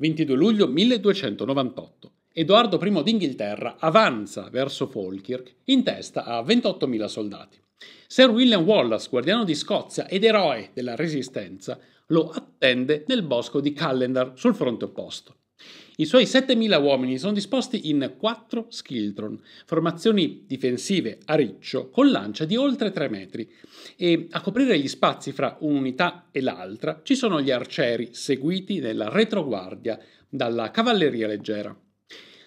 22 luglio 1298. Edoardo I d'Inghilterra avanza verso Falkirk in testa a 28.000 soldati. Sir William Wallace, guardiano di Scozia ed eroe della Resistenza, lo attende nel bosco di Callendar sul fronte opposto. I suoi 7.000 uomini sono disposti in quattro skiltron, formazioni difensive a riccio con lancia di oltre 3 metri e a coprire gli spazi fra un'unità e l'altra ci sono gli arcieri seguiti nella retroguardia dalla cavalleria leggera.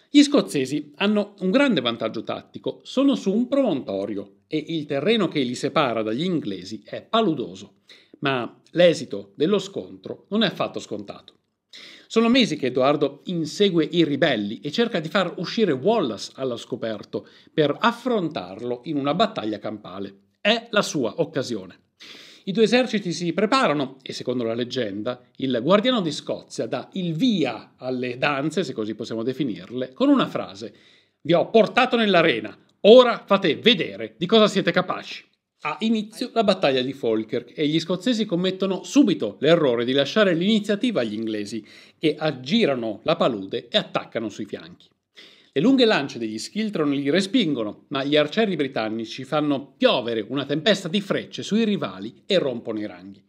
Gli scozzesi hanno un grande vantaggio tattico, sono su un promontorio e il terreno che li separa dagli inglesi è paludoso, ma l'esito dello scontro non è affatto scontato. Sono mesi che Edoardo insegue i ribelli e cerca di far uscire Wallace allo scoperto per affrontarlo in una battaglia campale. È la sua occasione. I due eserciti si preparano e, secondo la leggenda, il guardiano di Scozia dà il via alle danze, se così possiamo definirle, con una frase: Vi ho portato nell'arena, ora fate vedere di cosa siete capaci. Ha inizio la battaglia di Falkirk e gli scozzesi commettono subito l'errore di lasciare l'iniziativa agli inglesi che aggirano la palude e attaccano sui fianchi. Le lunghe lance degli Skiltron li respingono, ma gli arcieri britannici fanno piovere una tempesta di frecce sui rivali e rompono i ranghi.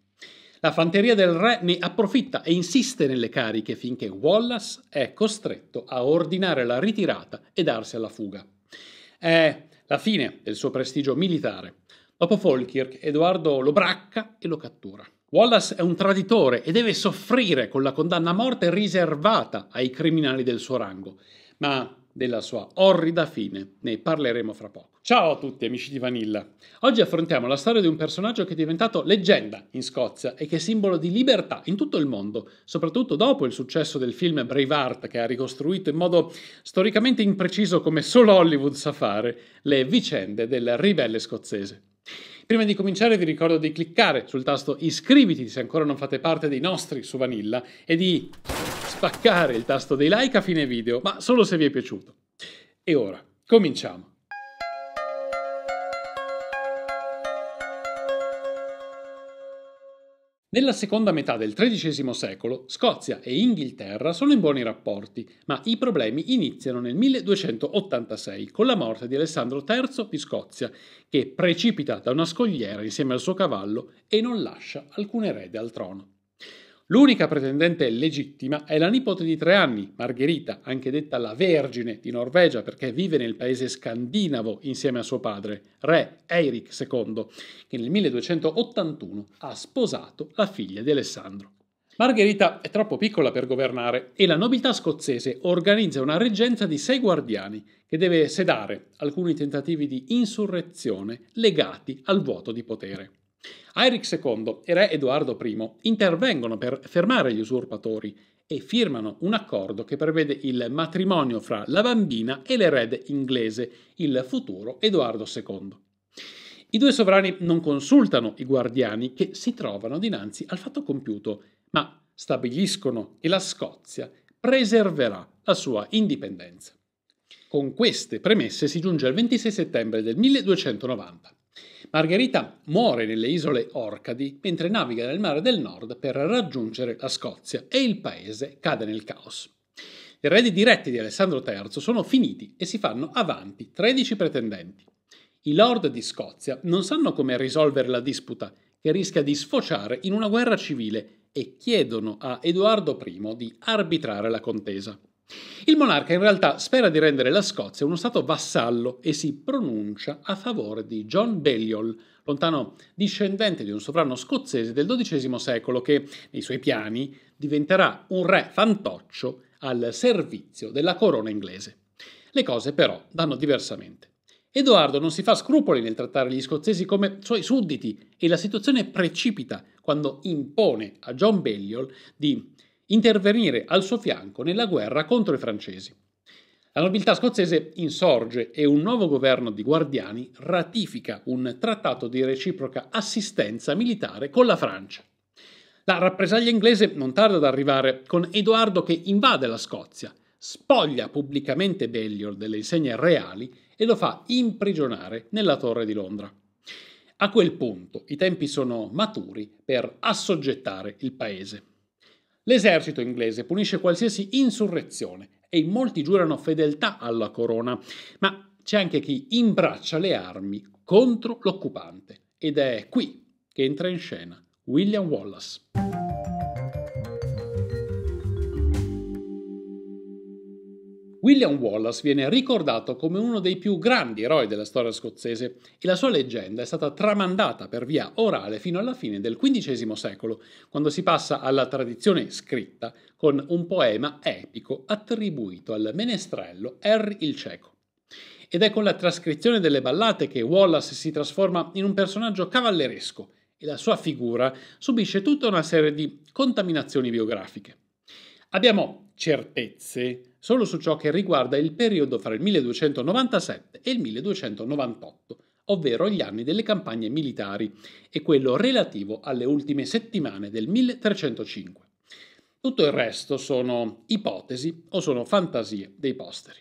La fanteria del re ne approfitta e insiste nelle cariche finché Wallace è costretto a ordinare la ritirata e darsi alla fuga. È la fine del suo prestigio militare Dopo Falkirk, Edoardo lo bracca e lo cattura. Wallace è un traditore e deve soffrire con la condanna a morte riservata ai criminali del suo rango, ma della sua orrida fine ne parleremo fra poco. Ciao a tutti amici di Vanilla. Oggi affrontiamo la storia di un personaggio che è diventato leggenda in Scozia e che è simbolo di libertà in tutto il mondo, soprattutto dopo il successo del film Braveheart che ha ricostruito in modo storicamente impreciso come solo Hollywood sa fare le vicende del ribelle scozzese. Prima di cominciare vi ricordo di cliccare sul tasto iscriviti se ancora non fate parte dei nostri su Vanilla e di spaccare il tasto dei like a fine video, ma solo se vi è piaciuto. E ora, cominciamo. Nella seconda metà del XIII secolo Scozia e Inghilterra sono in buoni rapporti, ma i problemi iniziano nel 1286 con la morte di Alessandro III di Scozia, che precipita da una scogliera insieme al suo cavallo e non lascia alcun erede al trono. L'unica pretendente legittima è la nipote di tre anni, Margherita, anche detta la Vergine di Norvegia perché vive nel paese scandinavo insieme a suo padre, re Eirik II, che nel 1281 ha sposato la figlia di Alessandro. Margherita è troppo piccola per governare e la nobiltà scozzese organizza una reggenza di sei guardiani che deve sedare alcuni tentativi di insurrezione legati al vuoto di potere. Eric II e re Edoardo I intervengono per fermare gli usurpatori e firmano un accordo che prevede il matrimonio fra la bambina e l'erede inglese, il futuro Edoardo II. I due sovrani non consultano i guardiani che si trovano dinanzi al fatto compiuto, ma stabiliscono che la Scozia preserverà la sua indipendenza. Con queste premesse si giunge al 26 settembre del 1290. Margherita muore nelle isole Orcadi mentre naviga nel mare del nord per raggiungere la Scozia e il paese cade nel caos. Gli eredi diretti di Alessandro III sono finiti e si fanno avanti 13 pretendenti. I lord di Scozia non sanno come risolvere la disputa che rischia di sfociare in una guerra civile e chiedono a Edoardo I di arbitrare la contesa. Il monarca in realtà spera di rendere la Scozia uno stato vassallo e si pronuncia a favore di John Balliol, lontano discendente di un sovrano scozzese del XII secolo che, nei suoi piani, diventerà un re fantoccio al servizio della corona inglese. Le cose però vanno diversamente. Edoardo non si fa scrupoli nel trattare gli scozzesi come suoi sudditi e la situazione precipita quando impone a John Balliol di intervenire al suo fianco nella guerra contro i francesi. La nobiltà scozzese insorge e un nuovo governo di guardiani ratifica un trattato di reciproca assistenza militare con la Francia. La rappresaglia inglese non tarda ad arrivare con Edoardo che invade la Scozia, spoglia pubblicamente Bellior delle insegne reali e lo fa imprigionare nella torre di Londra. A quel punto i tempi sono maturi per assoggettare il paese. L'esercito inglese punisce qualsiasi insurrezione e in molti giurano fedeltà alla corona, ma c'è anche chi imbraccia le armi contro l'occupante ed è qui che entra in scena William Wallace. William Wallace viene ricordato come uno dei più grandi eroi della storia scozzese e la sua leggenda è stata tramandata per via orale fino alla fine del XV secolo, quando si passa alla tradizione scritta con un poema epico attribuito al menestrello Harry il Cieco. Ed è con la trascrizione delle ballate che Wallace si trasforma in un personaggio cavalleresco e la sua figura subisce tutta una serie di contaminazioni biografiche. Abbiamo certezze solo su ciò che riguarda il periodo fra il 1297 e il 1298, ovvero gli anni delle campagne militari, e quello relativo alle ultime settimane del 1305. Tutto il resto sono ipotesi o sono fantasie dei posteri.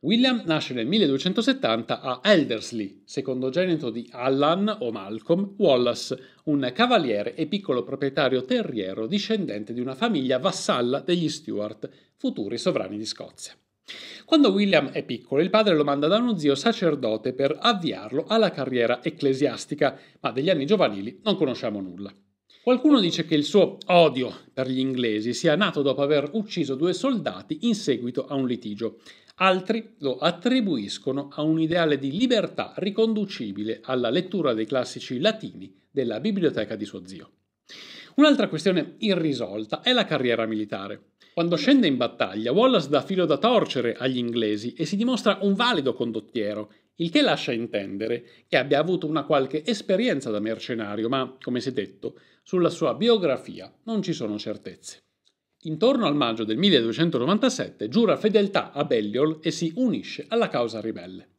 William nasce nel 1270 a Eldersley, secondogenito di Allan o Malcolm Wallace, un cavaliere e piccolo proprietario terriero discendente di una famiglia vassalla degli Stuart, futuri sovrani di Scozia. Quando William è piccolo, il padre lo manda da uno zio sacerdote per avviarlo alla carriera ecclesiastica, ma degli anni giovanili non conosciamo nulla. Qualcuno dice che il suo odio per gli inglesi sia nato dopo aver ucciso due soldati in seguito a un litigio. Altri lo attribuiscono a un ideale di libertà riconducibile alla lettura dei classici latini della biblioteca di suo zio. Un'altra questione irrisolta è la carriera militare. Quando scende in battaglia, Wallace dà filo da torcere agli inglesi e si dimostra un valido condottiero, il che lascia intendere che abbia avuto una qualche esperienza da mercenario, ma, come si è detto, sulla sua biografia non ci sono certezze. Intorno al maggio del 1297 giura fedeltà a Belliol e si unisce alla causa ribelle.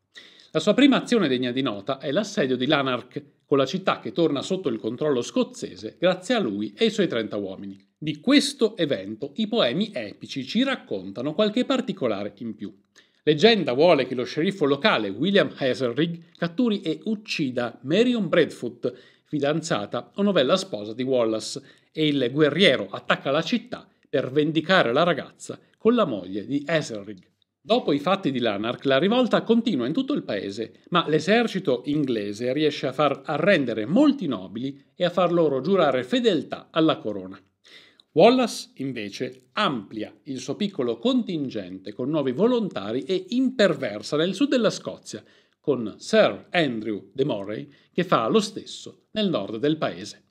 La sua prima azione degna di nota è l'assedio di Lanark, con la città che torna sotto il controllo scozzese grazie a lui e ai suoi 30 uomini. Di questo evento i poemi epici ci raccontano qualche particolare in più. Leggenda vuole che lo sceriffo locale William Hazelrig catturi e uccida Marion Bradfoot, fidanzata o novella sposa di Wallace, e il guerriero attacca la città per vendicare la ragazza con la moglie di Hazelrig. Dopo i fatti di Lanark, la rivolta continua in tutto il paese, ma l'esercito inglese riesce a far arrendere molti nobili e a far loro giurare fedeltà alla corona. Wallace, invece, amplia il suo piccolo contingente con nuovi volontari e imperversa nel sud della Scozia, con Sir Andrew de Moray che fa lo stesso nel nord del paese.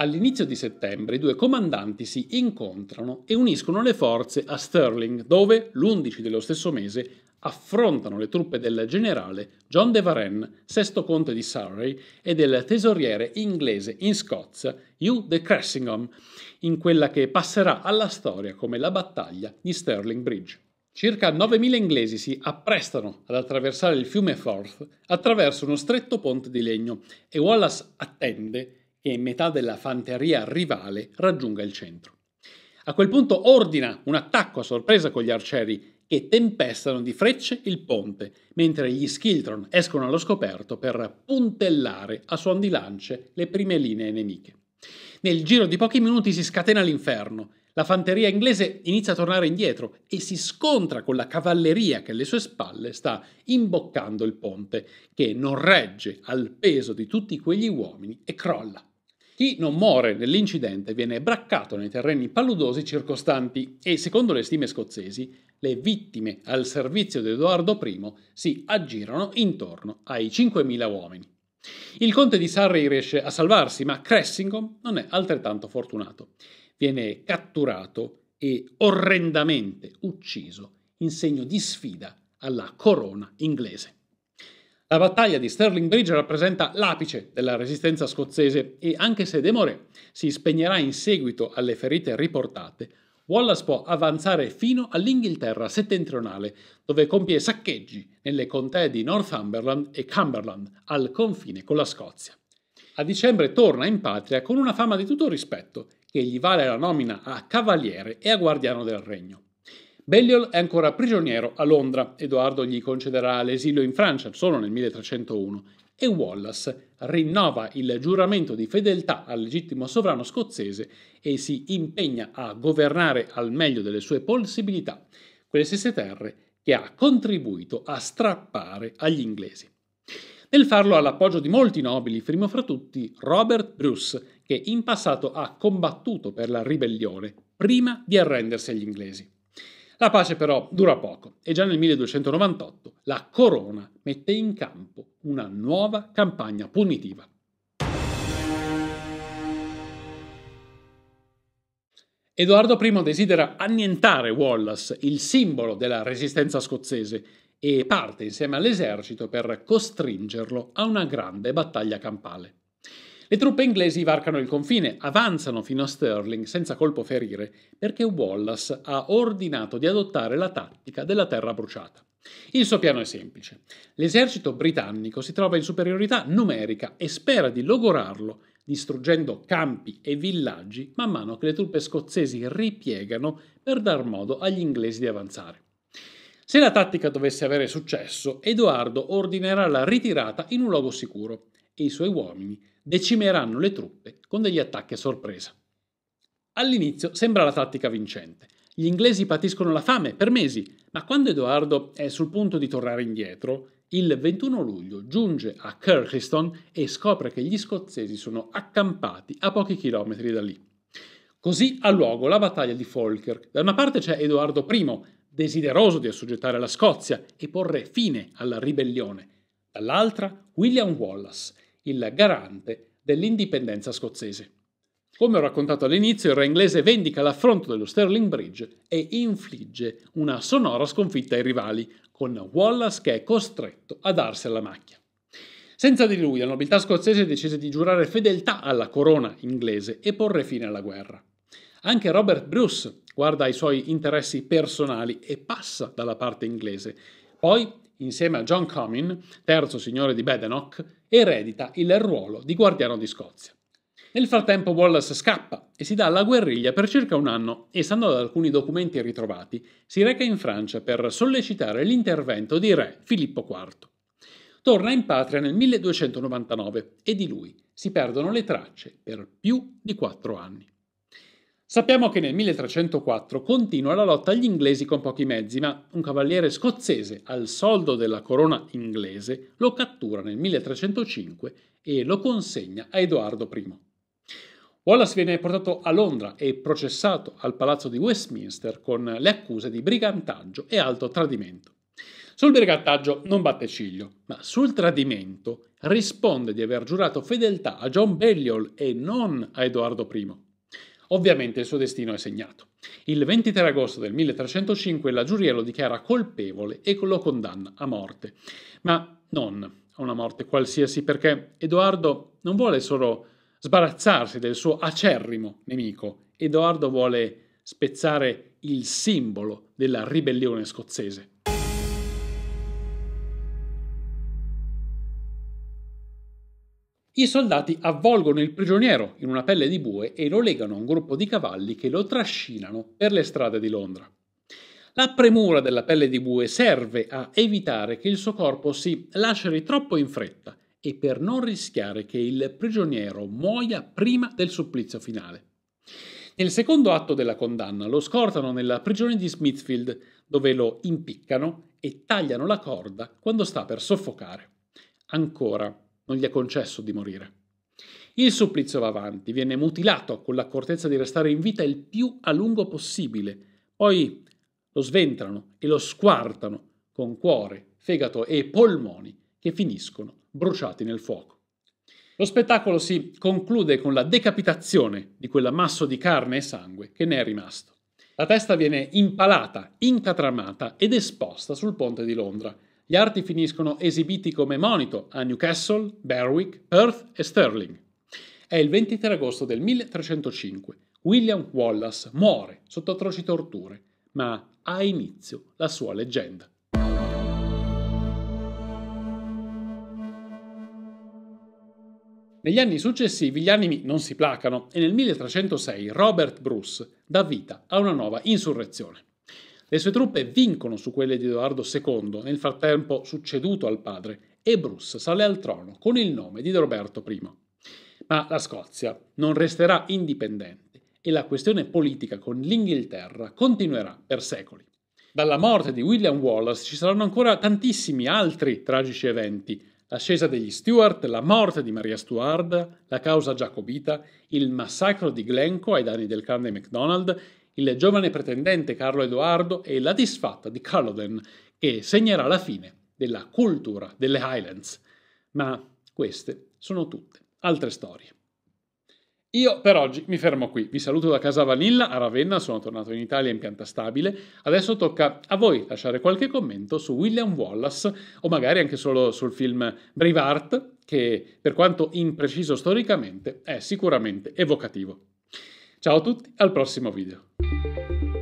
all'inizio di settembre i due comandanti si incontrano e uniscono le forze a Stirling, dove l'11 dello stesso mese affrontano le truppe del generale John de Varenne, sesto conte di Surrey, e del tesoriere inglese in Scozia Hugh de Cressingham, in quella che passerà alla storia come la battaglia di Stirling Bridge. Circa 9.000 inglesi si apprestano ad attraversare il fiume Forth attraverso uno stretto ponte di legno e Wallace attende che metà della fanteria rivale raggiunga il centro. A quel punto ordina un attacco a sorpresa con gli arcieri che tempestano di frecce il ponte, mentre gli Skiltron escono allo scoperto per puntellare a suon di lance le prime linee nemiche. Nel giro di pochi minuti si scatena l'inferno. La fanteria inglese inizia a tornare indietro e si scontra con la cavalleria che alle sue spalle sta imboccando il ponte, che non regge al peso di tutti quegli uomini e crolla. Chi non muore nell'incidente viene braccato nei terreni paludosi circostanti e, secondo le stime scozzesi, le vittime al servizio di Edoardo I si aggirano intorno ai 5.000 uomini. Il conte di Surrey riesce a salvarsi, ma Cressingham non è altrettanto fortunato. Viene catturato e orrendamente ucciso in segno di sfida alla corona inglese. La battaglia di Stirling Bridge rappresenta l'apice della resistenza scozzese e anche se De si spegnerà in seguito alle ferite riportate, Wallace può avanzare fino all'Inghilterra settentrionale, dove compie saccheggi nelle contee di Northumberland e Cumberland, al confine con la Scozia. A dicembre torna in patria con una fama di tutto rispetto, che gli vale la nomina a cavaliere e a guardiano del regno. Balliol è ancora prigioniero a Londra, Edoardo gli concederà l'esilo in Francia solo nel 1301 e Wallace rinnova il giuramento di fedeltà al legittimo sovrano scozzese e si impegna a governare al meglio delle sue possibilità quelle stesse terre che ha contribuito a strappare agli inglesi. Nel farlo ha l'appoggio di molti nobili, primo fra tutti Robert Bruce, che in passato ha combattuto per la ribellione prima di arrendersi agli inglesi. La pace però dura poco e già nel 1298 la corona mette in campo una nuova campagna punitiva. Edoardo I desidera annientare Wallace, il simbolo della resistenza scozzese, e parte insieme all'esercito per costringerlo a una grande battaglia campale. Le truppe inglesi varcano il confine, avanzano fino a Stirling senza colpo ferire, perché Wallace ha ordinato di adottare la tattica della terra bruciata. Il suo piano è semplice. L'esercito britannico si trova in superiorità numerica e spera di logorarlo, distruggendo campi e villaggi man mano che le truppe scozzesi ripiegano per dar modo agli inglesi di avanzare. Se la tattica dovesse avere successo, Edoardo ordinerà la ritirata in un luogo sicuro e i suoi uomini decimeranno le truppe con degli attacchi a sorpresa. All'inizio sembra la tattica vincente. Gli inglesi patiscono la fame per mesi, ma quando Edoardo è sul punto di tornare indietro, il 21 luglio giunge a Kirkliston e scopre che gli scozzesi sono accampati a pochi chilometri da lì. Così ha luogo la battaglia di Falkirk. Da una parte c'è Edoardo I, desideroso di assoggettare la Scozia e porre fine alla ribellione. Dall'altra William Wallace, il garante dell'indipendenza scozzese. Come ho raccontato all'inizio, il re inglese vendica l'affronto dello Stirling Bridge e infligge una sonora sconfitta ai rivali, con Wallace che è costretto a darsi alla macchia. Senza di lui la nobiltà scozzese decise di giurare fedeltà alla corona inglese e porre fine alla guerra. Anche Robert Bruce guarda ai suoi interessi personali e passa dalla parte inglese. Poi insieme a John Comyn, terzo signore di Badenoch, eredita il ruolo di guardiano di Scozia. Nel frattempo Wallace scappa e si dà alla guerriglia per circa un anno e, stando ad alcuni documenti ritrovati, si reca in Francia per sollecitare l'intervento di re Filippo IV. Torna in patria nel 1299 e di lui si perdono le tracce per più di quattro anni. Sappiamo che nel 1304 continua la lotta agli inglesi con pochi mezzi, ma un cavaliere scozzese al soldo della corona inglese lo cattura nel 1305 e lo consegna a Edoardo I. Wallace viene portato a Londra e processato al palazzo di Westminster con le accuse di brigantaggio e alto tradimento. Sul brigantaggio non batte ciglio, ma sul tradimento risponde di aver giurato fedeltà a John Balliol e non a Edoardo I. Ovviamente il suo destino è segnato. Il 23 agosto del 1305 la giuria lo dichiara colpevole e lo condanna a morte. Ma non a una morte qualsiasi, perché Edoardo non vuole solo sbarazzarsi del suo acerrimo nemico, Edoardo vuole spezzare il simbolo della ribellione scozzese. I soldati avvolgono il prigioniero in una pelle di bue e lo legano a un gruppo di cavalli che lo trascinano per le strade di Londra. La premura della pelle di bue serve a evitare che il suo corpo si laceri troppo in fretta e per non rischiare che il prigioniero muoia prima del supplizio finale. Nel secondo atto della condanna lo scortano nella prigione di Smithfield, dove lo impiccano e tagliano la corda quando sta per soffocare. Ancora, non gli è concesso di morire. Il supplizio va avanti, viene mutilato con l'accortezza di restare in vita il più a lungo possibile, poi lo sventrano e lo squartano con cuore, fegato e polmoni che finiscono bruciati nel fuoco. Lo spettacolo si conclude con la decapitazione di quell'ammasso di carne e sangue che ne è rimasto. La testa viene impalata, incatramata ed esposta sul ponte di Londra, gli arti finiscono esibiti come monito a Newcastle, Berwick, Perth e Stirling. È il 23 agosto del 1305. William Wallace muore sotto atroci torture, ma ha inizio la sua leggenda. Negli anni successivi gli animi non si placano e nel 1306 Robert Bruce dà vita a una nuova insurrezione. Le sue truppe vincono su quelle di Edoardo II, nel frattempo succeduto al padre, e Bruce sale al trono con il nome di Roberto I. Ma la Scozia non resterà indipendente e la questione politica con l'Inghilterra continuerà per secoli. Dalla morte di William Wallace ci saranno ancora tantissimi altri tragici eventi, l'ascesa degli Stuart, la morte di Maria Stuart, la causa giacobita, il massacro di Glencoe ai danni del clan dei MacDonald il giovane pretendente Carlo Edoardo e la disfatta di Culloden, che segnerà la fine della cultura delle Highlands. Ma queste sono tutte altre storie. Io per oggi mi fermo qui, vi saluto da casa Vanilla a Ravenna, sono tornato in Italia in pianta stabile, adesso tocca a voi lasciare qualche commento su William Wallace o magari anche solo sul film Braveheart che per quanto impreciso storicamente è sicuramente evocativo. Ciao a tutti, al prossimo video.